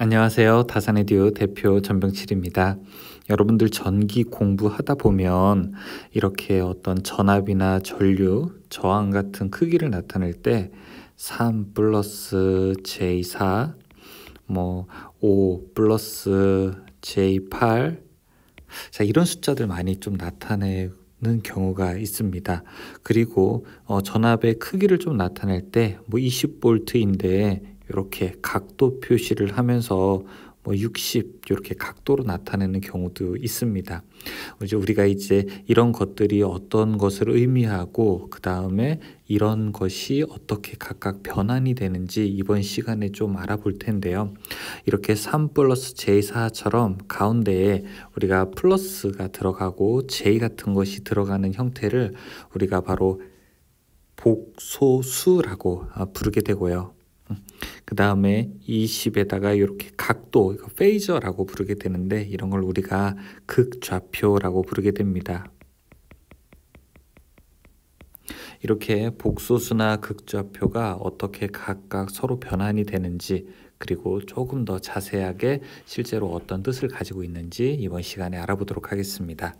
안녕하세요. 다산에듀 대표 전병칠입니다. 여러분들 전기 공부하다 보면 이렇게 어떤 전압이나 전류, 저항 같은 크기를 나타낼 때 3 플러스 J4, 뭐5 플러스 J8, 자, 이런 숫자들 많이 좀 나타내는 경우가 있습니다. 그리고 어, 전압의 크기를 좀 나타낼 때 뭐2 0볼인데 이렇게 각도 표시를 하면서 뭐60 이렇게 각도로 나타내는 경우도 있습니다. 이제 우리가 이제 이런 것들이 어떤 것을 의미하고 그 다음에 이런 것이 어떻게 각각 변환이 되는지 이번 시간에 좀 알아볼 텐데요. 이렇게 3 플러스 j4처럼 가운데에 우리가 플러스가 들어가고 j 같은 것이 들어가는 형태를 우리가 바로 복소수라고 아, 부르게 되고요. 그 다음에 20에다가 이렇게 각도, 페이저라고 부르게 되는데 이런 걸 우리가 극좌표라고 부르게 됩니다. 이렇게 복소수나 극좌표가 어떻게 각각 서로 변환이 되는지 그리고 조금 더 자세하게 실제로 어떤 뜻을 가지고 있는지 이번 시간에 알아보도록 하겠습니다.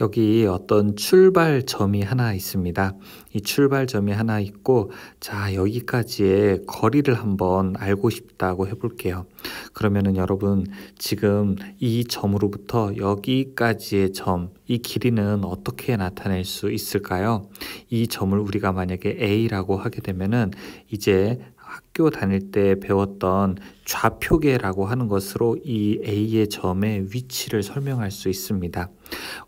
여기 어떤 출발점이 하나 있습니다. 이 출발점이 하나 있고, 자, 여기까지의 거리를 한번 알고 싶다고 해볼게요. 그러면은 여러분, 지금 이 점으로부터 여기까지의 점, 이 길이는 어떻게 나타낼 수 있을까요? 이 점을 우리가 만약에 A라고 하게 되면은 이제 학교 다닐 때 배웠던 좌표계라고 하는 것으로 이 A의 점의 위치를 설명할 수 있습니다.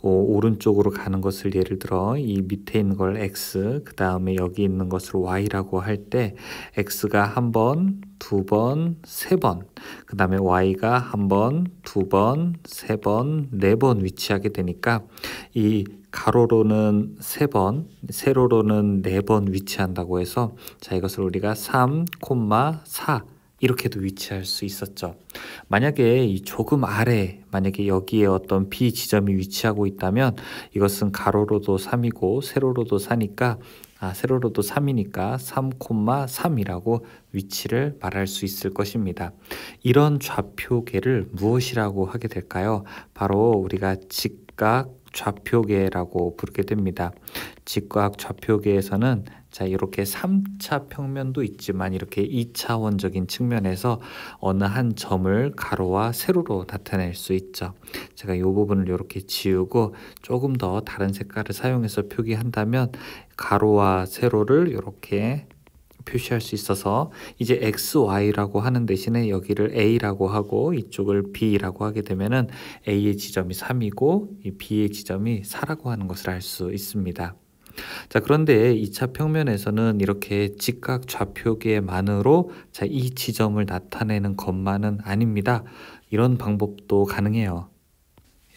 오, 어, 오른쪽으로 가는 것을 예를 들어 이 밑에 있는 걸 x 그 다음에 여기 있는 것을 y라고 할 때 x가 한 번, 두 번, 세 번, 그 다음에 y가 한 번, 두 번, 세 번, 네 번 위치하게 되니까 이 가로로는 세번 세로로는 네 번 위치한다고 해서 자 이것을 우리가 3, 4 이렇게도 위치할 수 있었죠. 만약에 이 조금 아래, 만약에 여기에 어떤 B 지점이 위치하고 있다면 이것은 가로로도 3이고 세로로도 4니까 아, 세로로도 3이니까 3,3이라고 위치를 말할 수 있을 것입니다. 이런 좌표계를 무엇이라고 하게 될까요? 바로 우리가 직각 좌표계라고 부르게 됩니다. 직각 좌표계에서는 자 이렇게 3차 평면도 있지만 이렇게 2차원적인 측면에서 어느 한 점을 가로와 세로로 나타낼 수 있죠. 제가 이 부분을 이렇게 지우고 조금 더 다른 색깔을 사용해서 표기한다면 가로와 세로를 이렇게 표시할 수 있어서 이제 x, y라고 하는 대신에 여기를 a라고 하고 이쪽을 b라고 하게 되면은 a의 지점이 3이고 이 b의 지점이 4라고 하는 것을 알 수 있습니다. 자 그런데 2차 평면에서는 이렇게 직각 좌표계만으로 자, 이 지점을 나타내는 것만은 아닙니다. 이런 방법도 가능해요.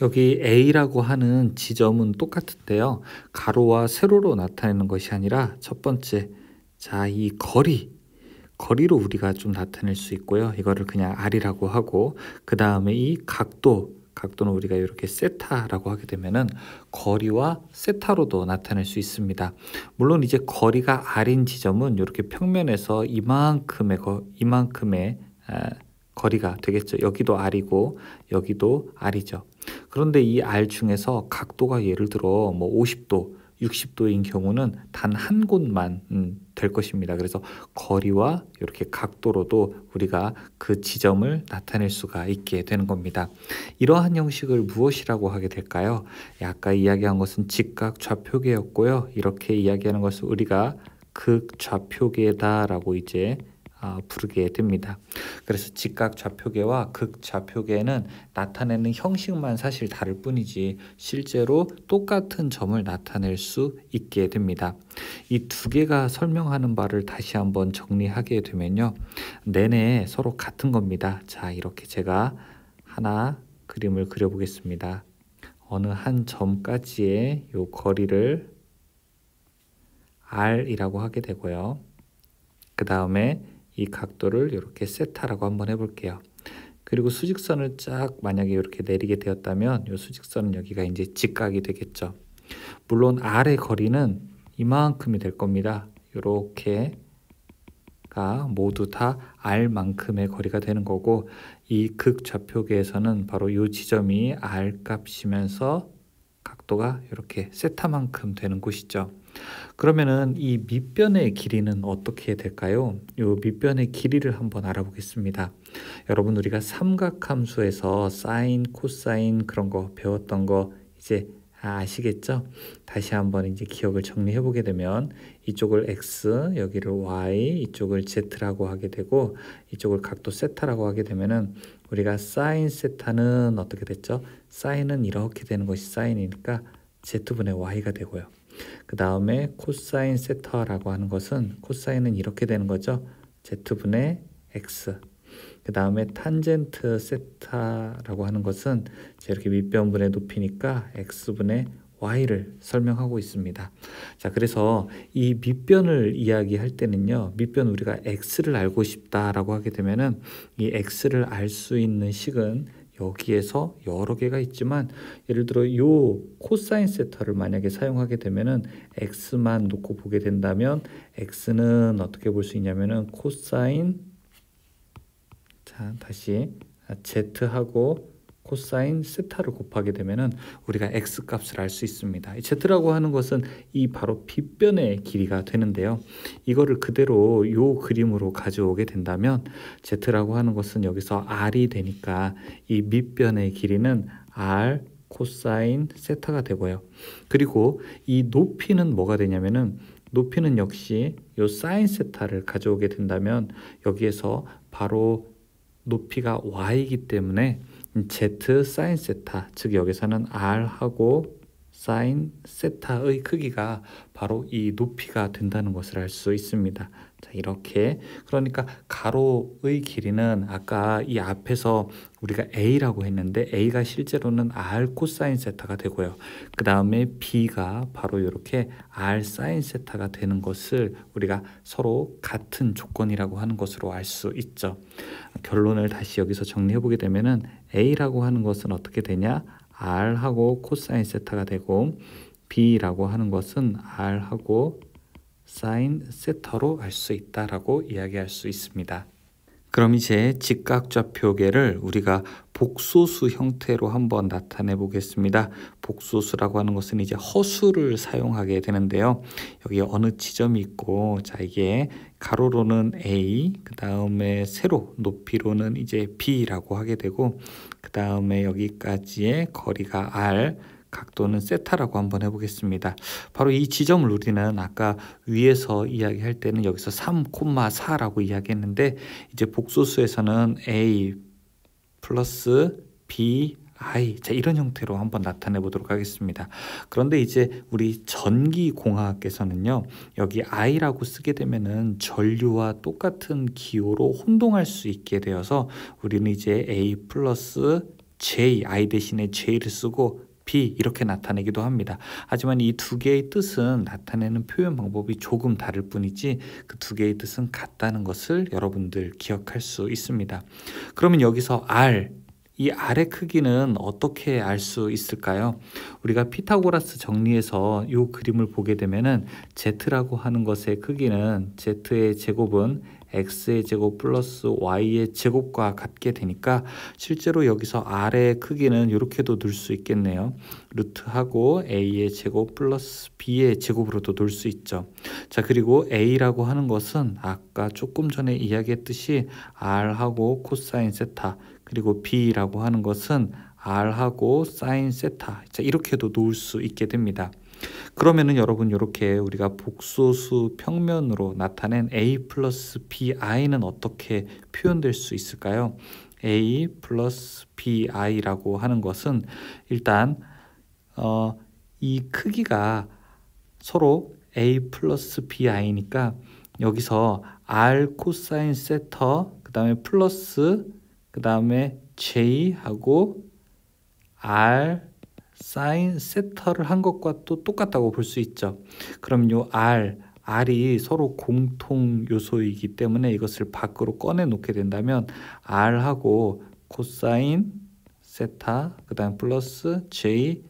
여기 A라고 하는 지점은 똑같은데요. 가로와 세로로 나타내는 것이 아니라 첫 번째 자, 이 거리. 거리로 우리가 좀 나타낼 수 있고요. 이거를 그냥 R이라고 하고 그 다음에 이 각도 각도는 우리가 이렇게 세타라고 하게 되면은 거리와 세타로도 나타낼 수 있습니다. 물론 이제 거리가 R인 지점은 이렇게 평면에서 이만큼의 거, 이만큼의 아, 거리가 되겠죠. 여기도 R이고 여기도 R이죠. 그런데 이 R 중에서 각도가 예를 들어 뭐 50도 60도인 경우는 단 한 곳만 음, 될 것입니다. 그래서 거리와 이렇게 각도로도 우리가 그 지점을 나타낼 수가 있게 되는 겁니다. 이러한 형식을 무엇이라고 하게 될까요? 아까 이야기한 것은 직각 좌표계였고요. 이렇게 이야기하는 것은 우리가 극좌표계다라고 이제 아, 부르게 됩니다. 그래서 직각 좌표계와 극 좌표계는 나타내는 형식만 사실 다를 뿐이지 실제로 똑같은 점을 나타낼 수 있게 됩니다. 이 두 개가 설명하는 바를 다시 한번 정리하게 되면요. 내내 서로 같은 겁니다. 자, 이렇게 제가 하나 그림을 그려보겠습니다. 어느 한 점까지의 요 거리를 R이라고 하게 되고요. 그 다음에 이 각도를 이렇게 세타라고 한번 해볼게요. 그리고 수직선을 쫙 만약에 이렇게 내리게 되었다면 이 수직선은 여기가 이제 직각이 되겠죠. 물론 아래 거리는 이만큼이 될 겁니다. 이렇게가 모두 다 R만큼의 거리가 되는 거고 이 극좌표계에서는 바로 이 지점이 R값이면서 각도가 이렇게 세타만큼 되는 곳이죠. 그러면은 이 밑변의 길이는 어떻게 될까요? 이 밑변의 길이를 한번 알아보겠습니다. 여러분 우리가 삼각함수에서 사인, 코사인 그런 거 배웠던 거 이제 아시겠죠? 다시 한번 이제 기억을 정리해 보게 되면 이쪽을 x, 여기를 y, 이쪽을 z라고 하게 되고 이쪽을 각도 세타라고 하게 되면은 우리가 사인 세타는 어떻게 됐죠? 사인은 이렇게 되는 것이 사인이니까 z분의 y가 되고요. 그 다음에 코사인 세터라고 하는 것은 코사인은 이렇게 되는 거죠. z분의 x 그 다음에 탄젠트 세타라고 하는 것은 이렇게 밑변분의 높이니까 x분의 y를 설명하고 있습니다. 자, 그래서 이 밑변을 이야기할 때는요. 밑변 우리가 x를 알고 싶다라고 하게 되면은 이 x를 알 수 있는 식은 여기에서 여러 개가 있지만 예를 들어 요 코사인 세터를 만약에 사용하게 되면은 x만 놓고 보게 된다면 x는 어떻게 볼 수 있냐면은 코사인 자 다시 z하고 코사인 세타를 곱하게 되면은 우리가 x 값을 알 수 있습니다. z라고 하는 것은 이 바로 빗변의 길이가 되는데요. 이거를 그대로 요 그림으로 가져오게 된다면 z라고 하는 것은 여기서 r이 되니까 이 밑변의 길이는 r 코사인 세타가 되고요. 그리고 이 높이는 뭐가 되냐면은 높이는 역시 요 사인 세타를 가져오게 된다면 여기에서 바로 높이가 y이기 때문에 Z 사인 세타 즉 여기서는 R하고 사인 세타의 크기가 바로 이 높이가 된다는 것을 알 수 있습니다. 자, 이렇게 그러니까 가로의 길이는 아까 이 앞에서 우리가 A라고 했는데 A가 실제로는 R 코사인 세타가 되고요. 그 다음에 B가 바로 이렇게 R 사인 세타가 되는 것을 우리가 서로 같은 조건이라고 하는 것으로 알 수 있죠. 결론을 다시 여기서 정리해보게 되면은 A라고 하는 것은 어떻게 되냐? r하고 코사인 세타가 되고 b라고 하는 것은 r하고 사인 세타로 알 수 있다라고 이야기할 수 있습니다. 그럼 이제 직각좌표계를 우리가 복소수 형태로 한번 나타내 보겠습니다. 복소수라고 하는 것은 이제 허수를 사용하게 되는데요. 여기 어느 지점이 있고 자 이게 가로로는 a 그 다음에 세로 높이로는 이제 b라고 하게 되고 그 다음에 여기까지의 거리가 r 각도는 세타라고 한번 해보겠습니다. 바로 이 지점을 우리는 아까 위에서 이야기할 때는 여기서 3,4라고 이야기했는데 이제 복소수에서는 A 플러스 B I 자 이런 형태로 한번 나타내 보도록 하겠습니다. 그런데 이제 우리 전기 공학에서는요. 여기 i라고 쓰게 되면은 전류와 똑같은 기호로 혼동할 수 있게 되어서 우리는 이제 a 플러스 j i 대신에 j를 쓰고 깊이 렇게 나타내기도 합니다. 하지만 이 두 개의 뜻은 나타내는 표현 방법이 조금 다를 뿐이지 그 두 개의 뜻은 같다는 것을 여러분들 기억할 수 있습니다. 그러면 여기서 R 이 알의 크기는 어떻게 알 수 있을까요? 우리가 피타고라스 정리에서 이 그림을 보게 되면은 z라고 하는 것의 크기는 z의 제곱은 x의 제곱 플러스 y의 제곱과 같게 되니까 실제로 여기서 r의 크기는 이렇게도 놀수 있겠네요. 루트하고 a의 제곱 플러스 b의 제곱으로도 놀수 있죠. 자 그리고 a라고 하는 것은 아까 조금 전에 이야기했듯이 r하고 코사인 세타 그리고 b라고 하는 것은 r하고 사인 세타 자 이렇게도 놓을 수 있게 됩니다. 그러면은 여러분 이렇게 우리가 복소수 평면으로 나타낸 a 플러스 bi는 어떻게 표현될 수 있을까요? a 플러스 bi라고 하는 것은 일단 어, 이 크기가 서로 a 플러스 bi니까 여기서 r 코사인 세터 그 다음에 플러스 그 다음에 j하고 r 사인 세터를 한 것과 또 똑같다고 볼 수 있죠. 그럼 요 R, R이 서로 공통 요소이기 때문에 이것을 밖으로 꺼내 놓게 된다면 R하고 코사인 세타, 그 다음 플러스 J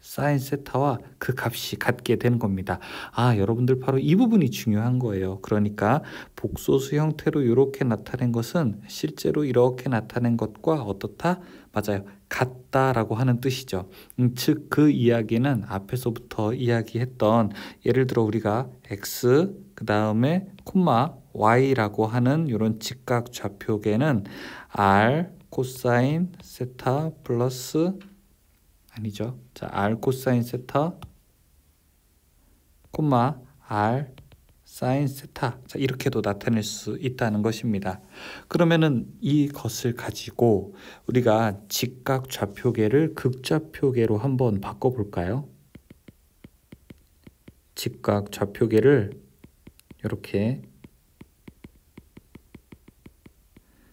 사인 세타와 그 값이 같게 되는 겁니다. 아, 여러분들 바로 이 부분이 중요한 거예요. 그러니까 복소수 형태로 이렇게 나타낸 것은 실제로 이렇게 나타낸 것과 어떻다? 맞아요. 같다라고 하는 뜻이죠. 음, 즉그 이야기는 앞에서부터 이야기했던 예를 들어 우리가 x 그 다음에 콤마 y라고 하는 이런 직각 좌표계는 r 코사인 세타 플러스 아니죠. 자, r 코사인 세타 콤마 r 사인 세타 자, 이렇게도 나타낼 수 있다는 것입니다. 그러면은 이것을 가지고 우리가 직각 좌표계를 극좌표계로 한번 바꿔볼까요? 직각 좌표계를 이렇게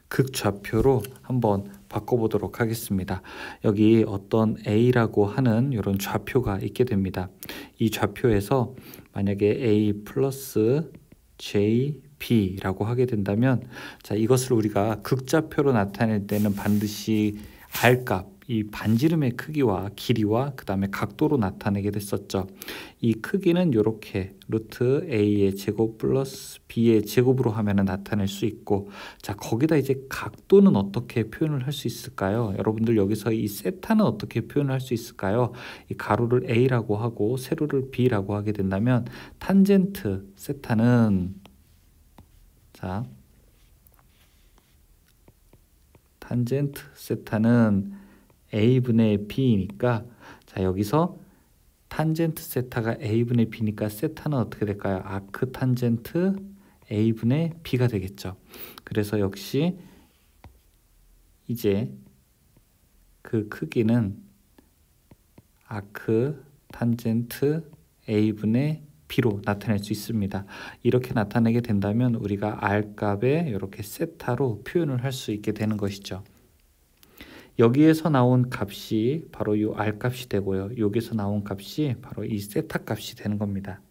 극좌표로 한번 바꿔보도록 하겠습니다. 여기 어떤 A라고 하는 이런 좌표가 있게 됩니다. 이 좌표에서 만약에 A 플러스 J B라고 하게 된다면 자 이것을 우리가 극좌표로 나타낼 때는 반드시 R값 이 반지름의 크기와 길이와 그 다음에 각도로 나타내게 됐었죠. 이 크기는 이렇게 루트 a의 제곱 플러스 b의 제곱으로 하면 나타낼 수 있고 자 거기다 이제 각도는 어떻게 표현을 할 수 있을까요? 여러분들 여기서 이 세타는 어떻게 표현할 수 있을까요? 이 가로를 a라고 하고 세로를 b라고 하게 된다면 탄젠트 세타는 자 탄젠트 세타는 a분의 b니까 이자 여기서 탄젠트 세타가 a분의 b니까 세타는 어떻게 될까요? 아크 그 탄젠트 a분의 b가 되겠죠. 그래서 역시 이제 그 크기는 아크 그 탄젠트 a분의 b로 나타낼 수 있습니다. 이렇게 나타내게 된다면 우리가 r값에 이렇게 세타로 표현을 할 수 있게 되는 것이죠. 여기에서 나온 값이 바로 이 R 값이 되고요. 여기서 나온 값이 바로 이 세타 값이 되는 겁니다.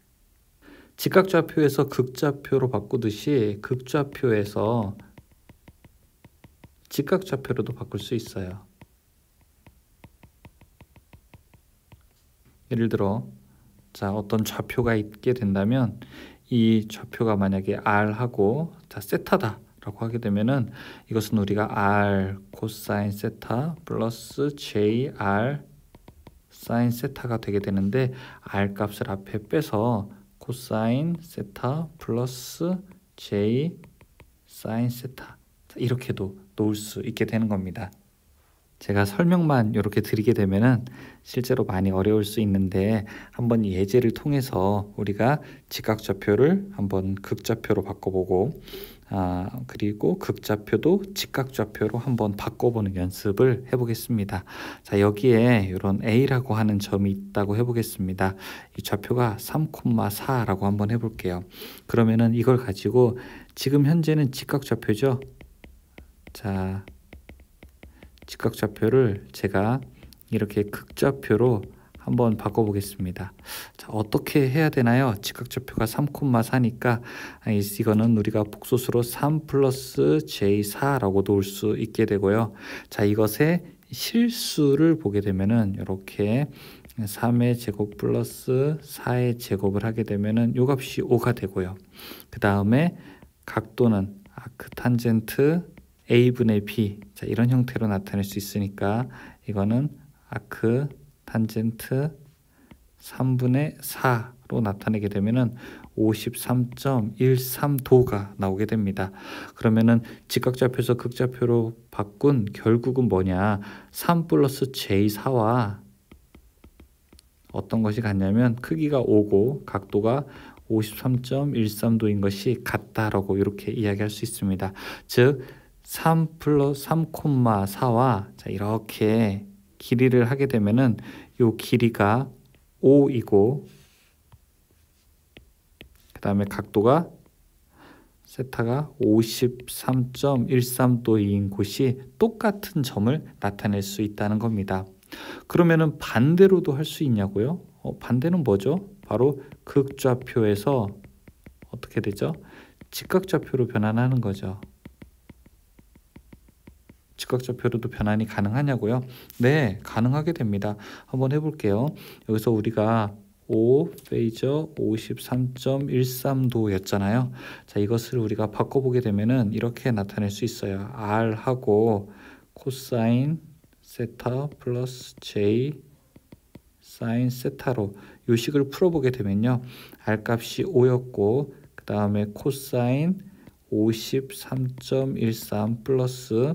직각좌표에서 극좌표로 바꾸듯이 극좌표에서 직각좌표로도 바꿀 수 있어요. 예를 들어 자 어떤 좌표가 있게 된다면 이 좌표가 만약에 R하고 자 세타다 라고 하게 되면은 이것은 우리가 r 코사인 세타 플러스 jr 사인 세타가 되게 되는데 r 값을 앞에 빼서 코사인 세타 플러스 j 사인 세타 이렇게도 놓을 수 있게 되는 겁니다. 제가 설명만 이렇게 드리게 되면은 실제로 많이 어려울 수 있는데 한번 예제를 통해서 우리가 직각좌표를 한번 극좌표로 바꿔보고 아, 그리고 극좌표도 직각좌표로 한번 바꿔보는 연습을 해보겠습니다. 자, 여기에 이런 A라고 하는 점이 있다고 해보겠습니다. 이 좌표가 3,4라고 한번 해볼게요. 그러면은 이걸 가지고 지금 현재는 직각좌표죠. 자, 직각좌표를 제가 이렇게 극좌표로 한번 바꿔보겠습니다. 자, 어떻게 해야 되나요? 직각좌표가 3,4니까 이거는 우리가 복소수로 3 플러스 J4라고 놓을 수 있게 되고요. 자, 이것의 실수를 보게 되면은 이렇게 3의 제곱 플러스 4의 제곱을 하게 되면은 요 값이 5가 되고요. 그 다음에 각도는 아크탄젠트 그 a분의 b 자, 이런 형태로 나타낼 수 있으니까 이거는 아크 그 탄젠트 3분의 4로 나타내게 되면은 53.13도가 나오게 됩니다. 그러면은 직각좌표에서 극좌표로 바꾼 결국은 뭐냐? 3 플러스 J4와 어떤 것이 같냐면 크기가 5고 각도가 53.13도인 것이 같다라고 이렇게 이야기할 수 있습니다. 즉, 3 플러스 3,4와 이렇게 길이를 하게 되면은 요 길이가 5이고 그 다음에 각도가 세타가 53.13도인 곳이 똑같은 점을 나타낼 수 있다는 겁니다. 그러면은 반대로도 할 수 있냐고요? 어, 반대는 뭐죠? 바로 극좌표에서 어떻게 되죠? 직각좌표로 변환하는 거죠. 직각적표로도 변환이 가능하냐고요? 네, 가능하게 됩니다. 한번 해볼게요. 여기서 우리가 5 페이저 53.13도였잖아요. 자, 이것을 우리가 바꿔보게 되면은 이렇게 나타낼 수 있어요. R하고 코사인 세타 플러스 J 사인 세타로 요식을 풀어보게 되면요. R 값이 5였고 그 다음에 코사인 53.13 플러스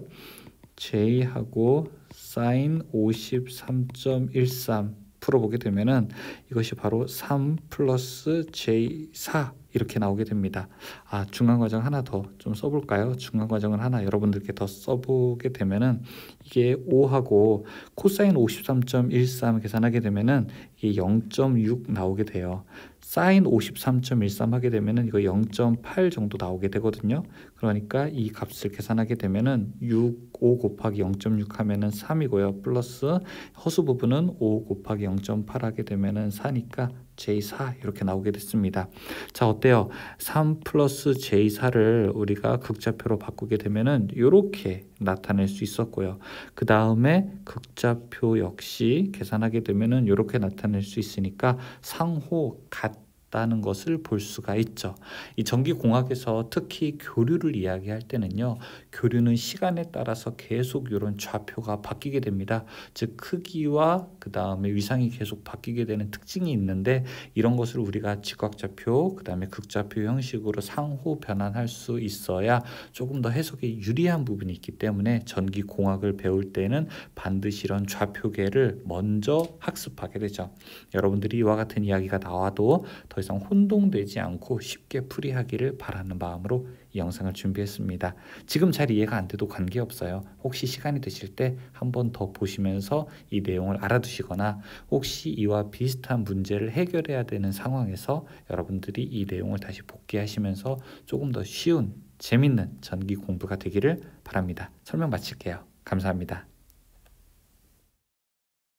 j하고 sin 53.13 풀어보게 되면은 이것이 바로 3 플러스 j4 이렇게 나오게 됩니다. 아 중간 과정 하나 더 좀 써볼까요? 중간 과정을 하나 여러분들께 더 써보게 되면은 이게 5하고 코사인 53.13 계산하게 되면은 이게 0.6 나오게 돼요. 사인 53.13 하게 되면은 이거 0.8 정도 나오게 되거든요. 그러니까 이 값을 계산하게 되면은 6, 5 곱하기 0.6 하면은 3이고요. 플러스 허수 부분은 5 곱하기 0.8 하게 되면은 4니까 J4 이렇게 나오게 됐습니다. 자 어때요? 3 플러스 J4를 우리가 극좌표로 바꾸게 되면은 이렇게 나타낼 수 있었고요. 그 다음에 극좌표 역시 계산하게 되면은 이렇게 나타낼 수 있으니까 상호 같 있다는 것을 볼 수가 있죠. 이 전기공학에서 특히 교류를 이야기할 때는요. 교류는 시간에 따라서 계속 이런 좌표가 바뀌게 됩니다. 즉 크기와 그 다음에 위상이 계속 바뀌게 되는 특징이 있는데 이런 것을 우리가 직각좌표 그 다음에 극좌표 형식으로 상호 변환할 수 있어야 조금 더 해석에 유리한 부분이 있기 때문에 전기공학을 배울 때는 반드시 이런 좌표계를 먼저 학습하게 되죠. 여러분들이 이와 같은 이야기가 나와도 더 이상 혼동되지 않고 쉽게 풀이하기를 바라는 마음으로 이 영상을 준비했습니다. 지금 잘 이해가 안 돼도 관계없어요. 혹시 시간이 되실 때 한 번 더 보시면서 이 내용을 알아두시거나 혹시 이와 비슷한 문제를 해결해야 되는 상황에서 여러분들이 이 내용을 다시 복귀하시면서 조금 더 쉬운 재밌는 전기 공부가 되기를 바랍니다. 설명 마칠게요. 감사합니다.